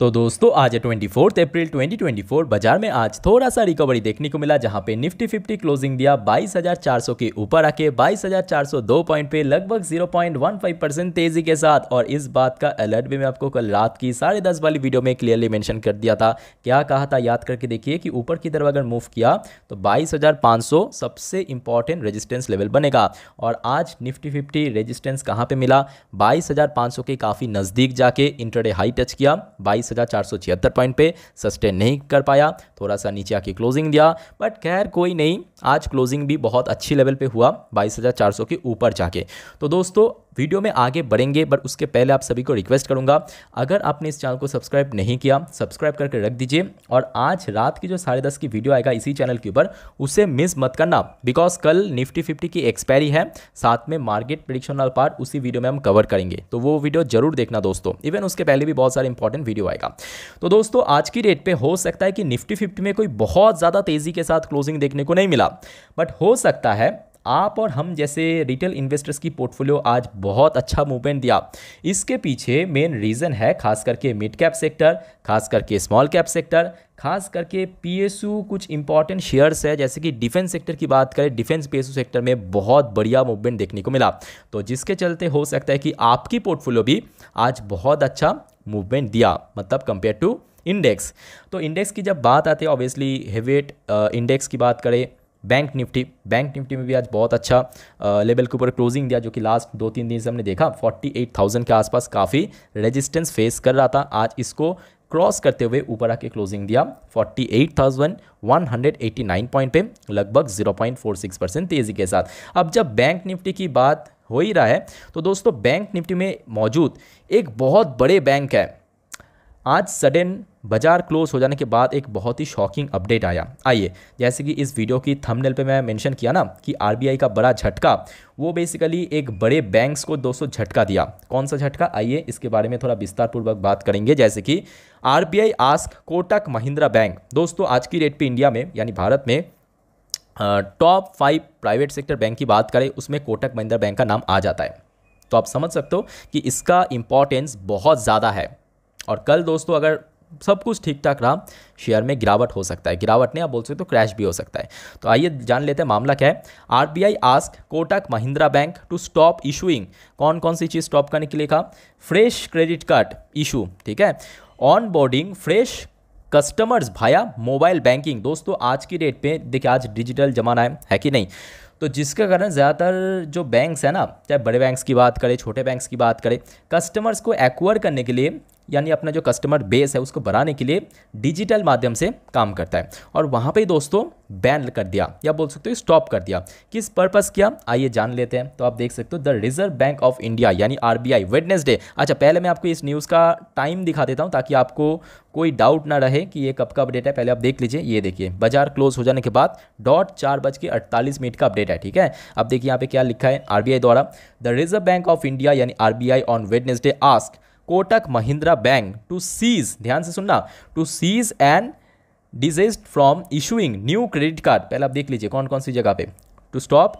तो दोस्तों आज ट्वेंटी फोर्थ अप्रैल 2024 बाजार में आज थोड़ा सा रिकवरी देखने को मिला जहां पे निफ्टी 50 क्लोजिंग दिया 22,400 के ऊपर आके 22,402 पॉइंट पे लगभग 0.15 परसेंट तेजी के साथ और इस बात का अलर्ट भी मैं आपको कल रात की साढ़े दस वाली वीडियो में क्लियरली मेंशन कर दिया था क्या कहा था याद करके देखिए कि ऊपर की तरफ अगर मूव किया तो बाईस सबसे इंपॉर्टेंट रजिस्टेंस लेवल बनेगा और आज निफ्टी फिफ्टी रजिस्टेंस कहाँ पर मिला बाईस के काफ़ी नज़दीक जाके इंटरडे हाई टच किया बाईस बाईस हज़ार चार सौ छिहत्तर पॉइंट पे सस्टेन नहीं कर पाया थोड़ा सा नीचे आके क्लोजिंग दिया बट खैर कोई नहीं आज क्लोजिंग भी बहुत अच्छी लेवल पे हुआ बाईस हज़ार चार सौ के ऊपर जाके तो दोस्तों वीडियो में आगे बढ़ेंगे बट उसके पहले आप सभी को रिक्वेस्ट करूंगा अगर आपने इस चैनल को सब्सक्राइब नहीं किया सब्सक्राइब करके रख दीजिए और आज रात की जो साढ़े दस की वीडियो आएगा इसी चैनल के ऊपर उसे मिस मत करना बिकॉज कल निफ्टी फिफ्टी की एक्सपायरी है साथ में मार्केट प्रिडिक्शन वाला पार्ट उसी वीडियो में हम कवर करेंगे तो वो वीडियो जरूर देखना दोस्तों इवन उसके पहले भी बहुत सारे इंपॉर्टेंट वीडियो आएगा जाएगा तो दोस्तों आज की डेट पे हो सकता है कि निफ्टी फिफ्टी में कोई बहुत ज़्यादा तेज़ी के साथ क्लोजिंग देखने को नहीं मिला बट हो सकता है आप और हम जैसे रिटेल इन्वेस्टर्स की पोर्टफोलियो आज बहुत अच्छा मूवमेंट दिया इसके पीछे मेन रीज़न है खास करके मिड कैप सेक्टर खास करके स्मॉल कैप सेक्टर खास करके पीएसयू कुछ इंपॉर्टेंट शेयर्स है जैसे कि डिफेंस सेक्टर की बात करें डिफेंस पीएसयू सेक्टर में बहुत बढ़िया मूवमेंट देखने को मिला तो जिसके चलते हो सकता है कि आपकी पोर्टफोलियो भी आज बहुत अच्छा मूवमेंट दिया मतलब कंपेयर टू इंडेक्स तो इंडेक्स की जब बात आती है ऑब्वियसली हेवेट इंडेक्स की बात करें बैंक निफ्टी बैंक निफ्टी में भी आज बहुत अच्छा लेवल uh, के ऊपर क्लोजिंग दिया जो कि लास्ट दो तीन दिन से हमने देखा 48,000 के आसपास काफ़ी रेजिस्टेंस फेस कर रहा था आज इसको क्रॉस करते हुए ऊपर आके क्लोजिंग दिया 48,189 पॉइंट पे लगभग 0.46 परसेंट तेज़ी के साथ अब जब बैंक निफ्टी की बात हो ही रहा है तो दोस्तों बैंक निफ्टी में मौजूद एक बहुत बड़े बैंक है आज सडन बाजार क्लोज हो जाने के बाद एक बहुत ही शॉकिंग अपडेट आया आइए जैसे कि इस वीडियो की थंबनेल पे मैं मेंशन किया ना कि आरबीआई का बड़ा झटका वो बेसिकली एक बड़े बैंक्स को दोस्तों झटका दिया कौन सा झटका आइए इसके बारे में थोड़ा विस्तारपूर्वक बात करेंगे जैसे कि R B ask Kotak Mahindra Bank दोस्तों आज की डेट पर इंडिया में यानी भारत में top five private sector bank की बात करें उसमें कोटक महिंद्रा बैंक का नाम आ जाता है तो आप समझ सकते हो कि इसका इंपॉर्टेंस बहुत ज़्यादा है और कल दोस्तों अगर सब कुछ ठीक ठाक रहा शेयर में गिरावट हो सकता है गिरावट नहीं आप बोल सकते हो क्रैश भी हो सकता है तो आइए जान लेते हैं मामला क्या है RBI ask Kotak Mahindra Bank to stop issuing कौन कौन सी चीज़ स्टॉप करने के लिए कहा फ्रेश क्रेडिट कार्ड इशू ठीक है ऑन बोर्डिंग फ्रेश कस्टमर्स भाया मोबाइल बैंकिंग दोस्तों आज की डेट पे देखिए आज डिजिटल ज़माना है है कि नहीं तो जिसके कारण ज़्यादातर जो बैंक्स है ना चाहे बड़े बैंक्स की बात करें छोटे बैंक्स की बात करें कस्टमर्स को एक्वायर करने के लिए यानी अपना जो कस्टमर बेस है उसको बढ़ाने के लिए डिजिटल माध्यम से काम करता है और वहाँ पर दोस्तों बैन कर दिया या बोल सकते हो स्टॉप कर दिया किस पर्पज़ किया आइए जान लेते हैं तो आप देख सकते हो the Reserve Bank of India यानी आर बी आई वेडनेसडे अच्छा पहले मैं आपको इस न्यूज़ का टाइम दिखा देता हूँ ताकि आपको कोई डाउट ना रहे कि ये कब का अपडेट है पहले आप देख लीजिए ये देखिए बाजार क्लोज हो जाने के बाद डॉट चार बज के अड़तालीस मिनट का अपडेट है ठीक है अब देखिए यहाँ पे क्या लिखा है आरबीआई द्वारा the Reserve Bank of India यानी RBI on Wednesday ask Kotak Mahindra Bank to cease ध्यान से सुनना to cease and desist from issuing new credit card पहले आप देख लीजिए कौन कौन सी जगह पे to stop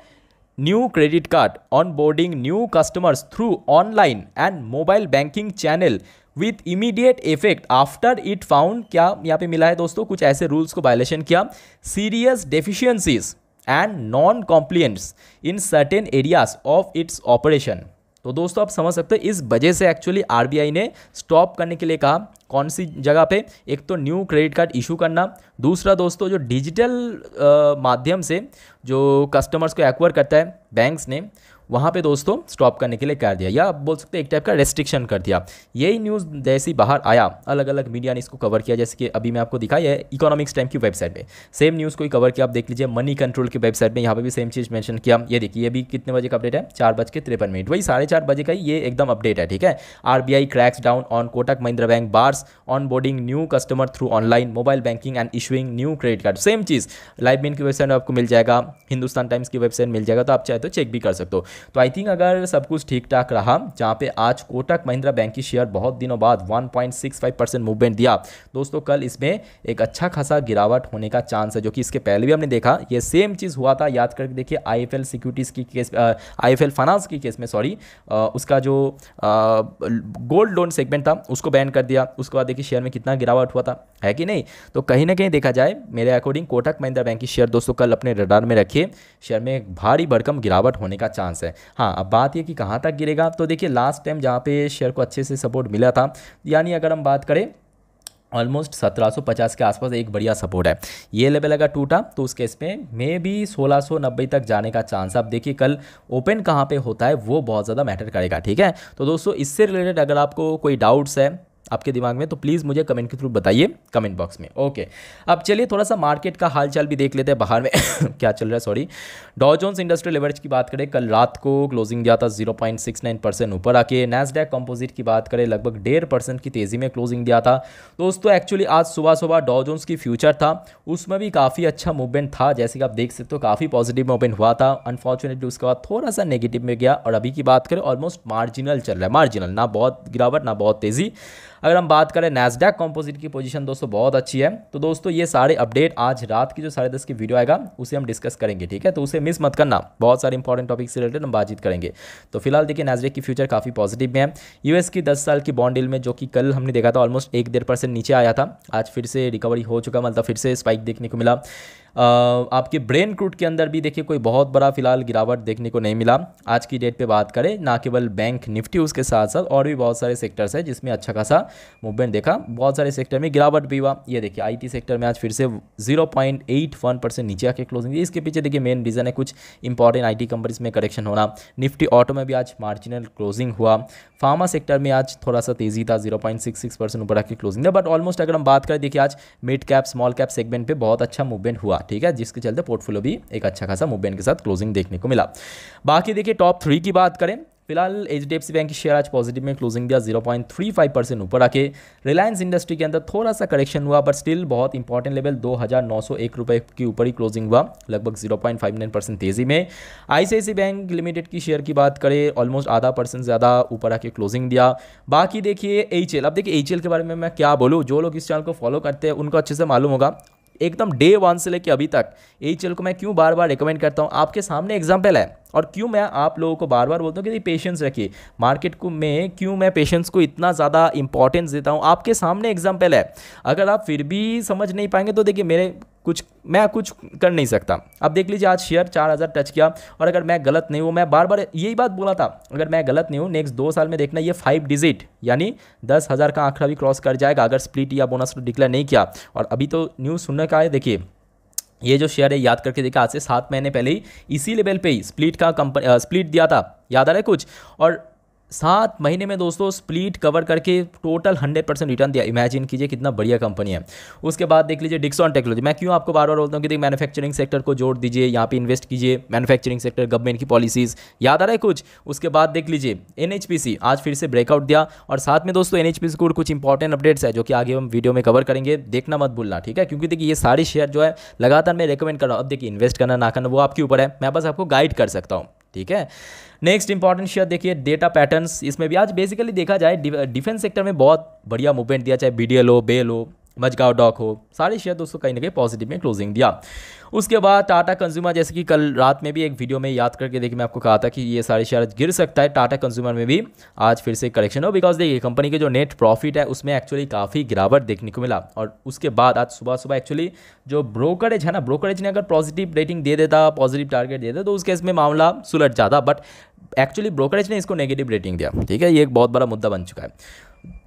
new credit card onboarding new customers through online and mobile banking channel with immediate effect after it found क्या यहाँ पे मिला है दोस्तों कुछ ऐसे रूल्स को वायलेशन किया serious deficiencies and non compliance in certain areas of its operation तो दोस्तों आप समझ सकते हो इस वजह से एक्चुअली आरबीआई ने स्टॉप करने के लिए कहा कौन सी जगह पे एक तो न्यू क्रेडिट कार्ड इशू करना दूसरा दोस्तों जो डिजिटल माध्यम से जो कस्टमर्स को एक्वायर करता है बैंक्स ने वहाँ पे दोस्तों स्टॉप करने के लिए कर दिया या बोल सकते हैं एक टाइप का रेस्ट्रिक्शन कर दिया यही न्यूज़ जैसी बाहर आया अलग अलग मीडिया ने इसको कवर किया जैसे कि अभी मैं आपको दिखाया है इकोनॉमिक्स टाइम की वेबसाइट पर सेम न्यूज़ को ही कवर किया आप देख लीजिए मनी कंट्रोल की वेबसाइट में यहाँ पर भी सेम चीज़ मैंशन किया ये देखिए ये भी कितने बजे का अपडेट है चार बज के तिरपन मिनट वही साढ़े चार बजे का ही ये एकदम अपडेट है ठीक है RBI cracks down on Kotak Mahindra Bank bars onboarding new customer through online mobile banking and issuing new credit card same चीज़ लाइव बिन की वेबसाइट में आपको मिल जाएगा हिंदुस्तान टाइम्स की वेबसाइट मिल जाएगा तो आप चाहे तो चेक भी कर सकते हो तो आई थिंक अगर सब कुछ ठीक ठाक रहा जहाँ पे आज कोटक महिंद्रा बैंक की शेयर बहुत दिनों बाद 1.65 परसेंट मूवमेंट दिया दोस्तों कल इसमें एक अच्छा खासा गिरावट होने का चांस है जो कि इसके पहले भी हमने देखा ये सेम चीज़ हुआ था याद करके देखिए आई एफ सिक्योरिटीज़ की केस आई एफ फाइनेंस की केस में सॉरी उसका जो गोल्ड लोन सेगमेंट था उसको बैन कर दिया उसके बाद देखिए शेयर में कितना गिरावट हुआ था है कि नहीं तो कहीं ना कहीं देखा जाए मेरे अकॉर्डिंग कोटक महिंद्रा बैंक की शेयर दोस्तों कल अपने रडार में रखिए शेयर में भारी भरकम गिरावट होने का चांस है है हाँ अब बात यह कि कहाँ तक गिरेगा तो देखिए लास्ट टाइम जहाँ पे शेयर को अच्छे से सपोर्ट मिला था यानी अगर हम बात करें ऑलमोस्ट 1750 के आसपास एक बढ़िया सपोर्ट है ये लेवल अगर टूटा तो उस केस में मे भी 1690 तक जाने का चांस आप देखिए कल ओपन कहाँ पे होता है वो बहुत ज़्यादा मैटर करेगा ठीक है तो दोस्तों इससे रिलेटेड अगर आपको कोई डाउट्स है आपके दिमाग में तो प्लीज़ मुझे कमेंट के थ्रू बताइए कमेंट बॉक्स में ओके अब चलिए थोड़ा सा मार्केट का हालचाल भी देख लेते हैं बाहर में क्या चल रहा है सॉरी डॉजोन्स इंडस्ट्रियल एवरेज की बात करें कल रात को क्लोजिंग दिया था 0.69 परसेंट ऊपर आके नैसडैक कंपोजिट की बात करें लगभग डेढ़ परसेंट की तेज़ी में क्लोजिंग दिया था दोस्तों एक्चुअली आज सुबह सुबह डॉजोन्स की फ्यूचर था उसमें भी काफ़ी अच्छा मूवमेंट था जैसे कि आप देख सकते हो काफ़ी पॉजिटिव मूवमेंट हुआ था अनफॉर्चुनेटली उसके बाद थोड़ा सा नेगेटिव में गया और अभी की बात करें ऑलमोस्ट मार्जिनल चल रहा है मार्जिनल ना बहुत गिरावट ना बहुत तेज़ी अगर हम बात करें नेसडैक कॉम्पोजिट की पोजीशन दोस्तों बहुत अच्छी है तो दोस्तों ये सारे अपडेट आज रात की जो साढ़े दस की वीडियो आएगा उसे हम डिस्कस करेंगे ठीक है तो उसे मिस मत करना बहुत सारे इंपॉर्टेंट टॉपिक से रिलेटेड हम बातचीत करेंगे तो फिलहाल देखिए नेसडेक की फ्यूचर काफ़ी पॉजिटिव में है यूएस की दस साल की बॉन्डिल में जो कि कल हमने देखा था ऑलमोस्ट एक डेढ़ परसेंट नीचे आया था आज फिर से रिकवरी हो चुका मतलब फिर से स्पाइक देखने को मिला आपके ब्रेन क्रूड के अंदर भी देखिए कोई बहुत बड़ा फिलहाल गिरावट देखने को नहीं मिला आज की डेट पर बात करें ना केवल बैंक निफ्टी उसके साथ साथ और भी बहुत सारे सेक्टर्स है जिसमें अच्छा खासा मूवमेंट देखा बहुत सारे सेक्टर में गिरावट भी हुआ ये देखिए आई सेक्टर में आज फिर से जीरो परसेंट नीचे आके क्लोजिंग इसके पीछे देखिए मेन रीज़न है कुछ इंपॉर्टेंट टी कंपनीज में करेक्शन होना निफ्टी ऑटो में भी आज मार्जिनल क्लोजिंग हुआ फार्मा सेक्टर में आज थोड़ा सा तेज़ी था 0.66 परसेंट ऊपर आके क्लोजिंग था बट ऑलमोस्ट अगर हम बात करें देखिए आज mid cap small cap segment पर बहुत अच्छा मूवमेंट हुआ हुआ ठीक है जिसके चलते पोर्टफोलियो भी एक अच्छा खासा मूवमेंट के साथ क्लोजिंग देखने को मिला बाकी देखिए टॉप थ्री की बात करें फिलहाल एच डी बैंक की शेयर आज पॉजिटिव में क्लोजिंग दिया 0.35 परसेंट ऊपर आके रिलायंस इंडस्ट्री के अंदर थोड़ा सा करेक्शन हुआ पर स्टिल बहुत इंपॉर्टेंट लेवल दो हज़ार नौ सौ एक के ऊपर ही क्लोजिंग हुआ लगभग 0.59 परसेंट तेज़ी में आईसीआईसी बैंक लिमिटेड की शेयर की बात करें ऑलमोस्ट आधा परसेंट ज़्यादा ऊपर आके क्लोजिंग दिया बाकी देखिए एच अब देखिए एच के बारे में मैं क्या बोलूँ जो लोग इस चैनल को फॉलो करते हैं उनको अच्छे से मालूम होगा एकदम डे वन से लेकर अभी तक एच को मैं क्यों बार बार रिकमेंड करता हूँ आपके सामने एग्जाम्पल है और क्यों मैं आप लोगों को बार बार बोलता हूँ कि पेशेंस रखिए मार्केट को में क्यों मैं पेशेंस को इतना ज़्यादा इंपॉर्टेंस देता हूँ आपके सामने एग्जाम्पल है अगर आप फिर भी समझ नहीं पाएंगे तो देखिए मेरे कुछ मैं कुछ कर नहीं सकता अब देख लीजिए आज शेयर चार हज़ार टच किया और अगर मैं गलत नहीं हूँ मैं बार बार यही बात बोला था अगर मैं गलत नहीं हूँ नेक्स्ट दो साल में देखना ये फाइव डिजिट यानी दस हज़ार का आंकड़ा भी क्रॉस कर जाएगा अगर स्प्लिट या बोनस डिक्लेयर नहीं किया और अभी तो न्यूज़ सुनने का है देखिए ये जो शेयर है याद करके देखा आज से सात महीने पहले ही इसी लेवल पे ही स्प्लिट का कंपनी स्प्लिट दिया था याद आ रहा है कुछ और सात महीने में दोस्तों स्प्लीट कवर करके टोटल हंड्रेड परसेंट रिटर्न दिया इमेजिन कीजिए कितना बढ़िया कंपनी है उसके बाद देख लीजिए डिक्सॉन टेक्नोलॉजी मैं क्यों आपको बार बार बोलता हूँ कि देखिए मैन्युफैक्चरिंग सेक्टर को जोड़ दीजिए यहाँ पे इन्वेस्ट कीजिए मैन्युफैक्चरिंग सेक्टर गवर्नमेंट की पॉलिसीज़ याद आ रहा है कुछ उसके बाद देख लीजिए एन आज फिर से ब्रेकआउट दिया और साथ में दोस्तों एन को कुछ इंपॉर्टेंट अपडेट्स है जो कि आगे हम वीडियो में कवर करेंगे देखना मत भूलना ठीक है क्योंकि देखिए ये सारे शेयर जो है लगातार मैं रिकमेंड कर रहा हूँ अब देखिए इन्वेस्ट करना ना करना वो आपके ऊपर है मैं बस आपको गाइड कर सकता हूँ ठीक है नेक्स्ट इंपॉर्टेंट शेयर देखिए डेटा पैटर्न्स इसमें भी आज बेसिकली देखा जाए डिफेंस सेक्टर में बहुत बढ़िया मूवमेंट दिया चाहे बी डी एल हो बेल हो मजगाव डॉक हो सारे शेयर दोस्तों कहीं ना कहीं पॉजिटिव में क्लोजिंग दिया उसके बाद टाटा कंज्यूमर जैसे कि कल रात में भी एक वीडियो में याद करके देखिए मैं आपको कहा था कि ये सारे शेयर गिर सकता है टाटा कंज्यूमर में भी आज फिर से करेक्शन हो बिकॉज देखिए कंपनी के जो नेट प्रॉफिट है उसमें एक्चुअली काफ़ी गिरावट देखने को मिला और उसके बाद आज सुबह सुबह एक्चुअली जो ब्रोकरेज है ना ब्रोकरेज ने अगर पॉजिटिव रेटिंग दे देता पॉजिटिव टारगेट दे देता तो उस केस में मामला सुलट जाता बट एक्चुअली ब्रोकरेज ने इसको नेगेटिव रेटिंग दिया ठीक है ये एक बहुत बड़ा मुद्दा बन चुका है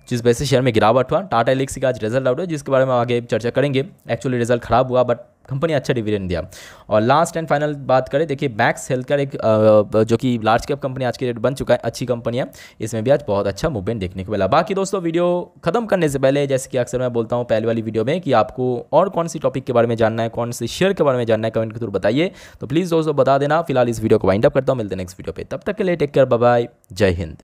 जिस वजह से शेयर में गिरावट हुआ टाटा एलिक्सी का आज रिजल्ट आउट हुआ जिसके बारे में आगे चर्चा करेंगे एक्चुअली रिजल्ट खराब हुआ बट कंपनी अच्छा डिविडेंड दिया और लास्ट एंड फाइनल बात करें देखिए मैक्स हेल्थ केयर एक जो कि लार्ज कैप कंपनी आज के डेट बन चुका है अच्छी कंपनी है इसमें भी आज बहुत अच्छा मूवमेंट देखने को मिला बाकी दोस्तों वीडियो खत्म करने से पहले जैसे कि अक्सर मैं बोलता हूँ पहले वाली वीडियो में कि आपको और कौन सी टॉपिक के बारे में जानना है कौन से शेयर के बारे में जानना है कमेंट के थ्रू बताइए तो प्लीज़ दोस्तों बता देना फिलहाल इस वीडियो को वाइंड अप करता हूँ मिलते नेक्स्ट वीडियो पर तब तक के लिए टेक केयर बाय जय हिंद